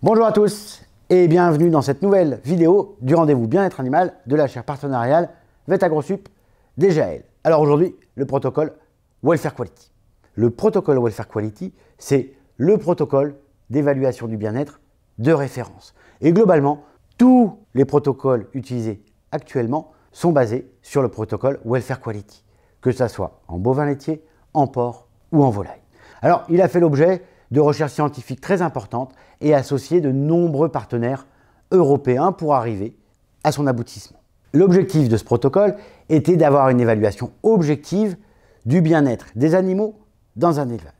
Bonjour à tous et bienvenue dans cette nouvelle vidéo du rendez-vous bien-être animal de la chaire partenariale déjà elle. Alors aujourd'hui, le protocole Welfare Quality. Le protocole Welfare Quality, c'est le protocole d'évaluation du bien-être de référence. Et globalement, tous les protocoles utilisés actuellement sont basés sur le protocole Welfare Quality, que ce soit en bovin laitier, en porc ou en volaille. Alors, il a fait l'objet de recherche scientifique très importante et associer de nombreux partenaires européens pour arriver à son aboutissement. L'objectif de ce protocole était d'avoir une évaluation objective du bien-être des animaux dans un élevage.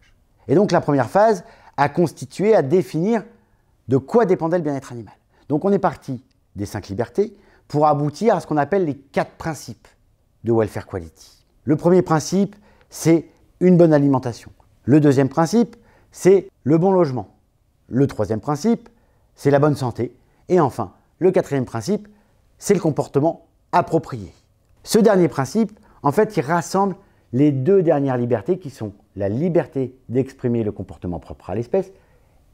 Et donc la première phase a constitué à définir de quoi dépendait le bien-être animal. Donc on est parti des cinq libertés pour aboutir à ce qu'on appelle les quatre principes de welfare quality. Le premier principe, c'est une bonne alimentation. Le deuxième principe, c'est le bon logement. Le troisième principe, c'est la bonne santé. Et enfin, le quatrième principe, c'est le comportement approprié. Ce dernier principe, en fait, il rassemble les deux dernières libertés qui sont la liberté d'exprimer le comportement propre à l'espèce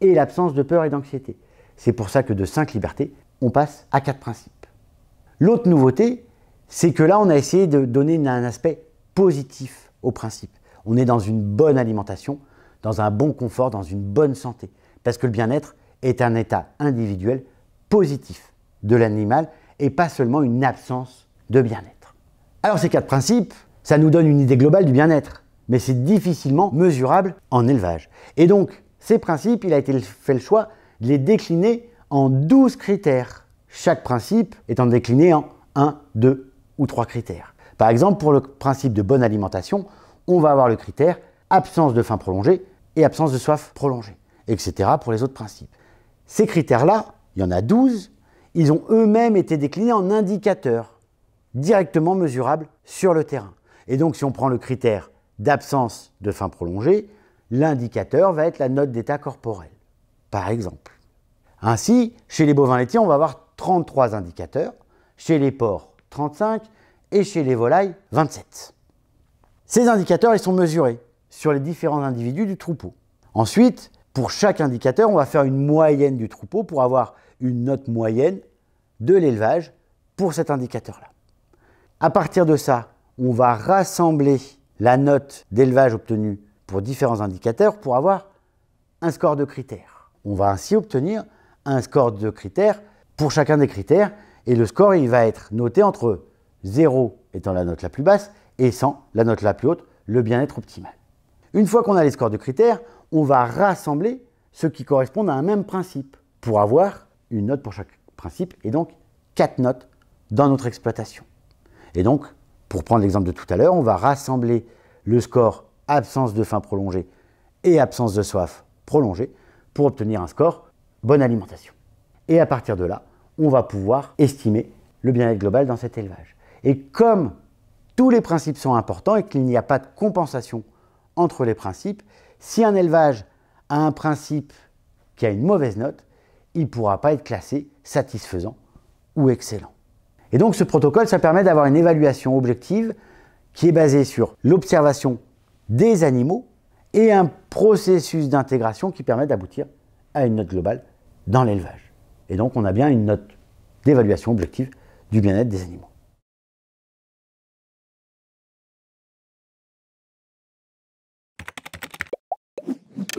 et l'absence de peur et d'anxiété. C'est pour ça que de cinq libertés, on passe à quatre principes. L'autre nouveauté, c'est que là, on a essayé de donner un aspect positif au principe. On est dans une bonne alimentation, dans un bon confort, dans une bonne santé. Parce que le bien-être est un état individuel positif de l'animal et pas seulement une absence de bien-être. Alors ces quatre principes, ça nous donne une idée globale du bien-être, mais c'est difficilement mesurable en élevage. Et donc, ces principes, il a été fait le choix de les décliner en 12 critères, chaque principe étant décliné en 1, 2 ou trois critères. Par exemple, pour le principe de bonne alimentation, on va avoir le critère absence de faim prolongée et absence de soif prolongée, etc. pour les autres principes. Ces critères-là, il y en a 12, ils ont eux-mêmes été déclinés en indicateurs directement mesurables sur le terrain. Et donc si on prend le critère d'absence de faim prolongée, l'indicateur va être la note d'état corporel, par exemple. Ainsi, chez les bovins laitiers, on va avoir 33 indicateurs, chez les porcs 35 et chez les volailles 27. Ces indicateurs, ils sont mesurés sur les différents individus du troupeau. Ensuite, pour chaque indicateur, on va faire une moyenne du troupeau pour avoir une note moyenne de l'élevage pour cet indicateur-là. À partir de ça, on va rassembler la note d'élevage obtenue pour différents indicateurs pour avoir un score de critères. On va ainsi obtenir un score de critères pour chacun des critères et le score il va être noté entre 0 étant la note la plus basse et 100 la note la plus haute, le bien-être optimal. Une fois qu'on a les scores de critères, on va rassembler ceux qui correspondent à un même principe pour avoir une note pour chaque principe et donc quatre notes dans notre exploitation. Et donc, pour prendre l'exemple de tout à l'heure, on va rassembler le score absence de faim prolongée et absence de soif prolongée pour obtenir un score bonne alimentation. Et à partir de là, on va pouvoir estimer le bien-être global dans cet élevage. Et comme tous les principes sont importants et qu'il n'y a pas de compensation entre les principes. Si un élevage a un principe qui a une mauvaise note, il ne pourra pas être classé satisfaisant ou excellent. Et donc ce protocole, ça permet d'avoir une évaluation objective qui est basée sur l'observation des animaux et un processus d'intégration qui permet d'aboutir à une note globale dans l'élevage. Et donc on a bien une note d'évaluation objective du bien-être des animaux.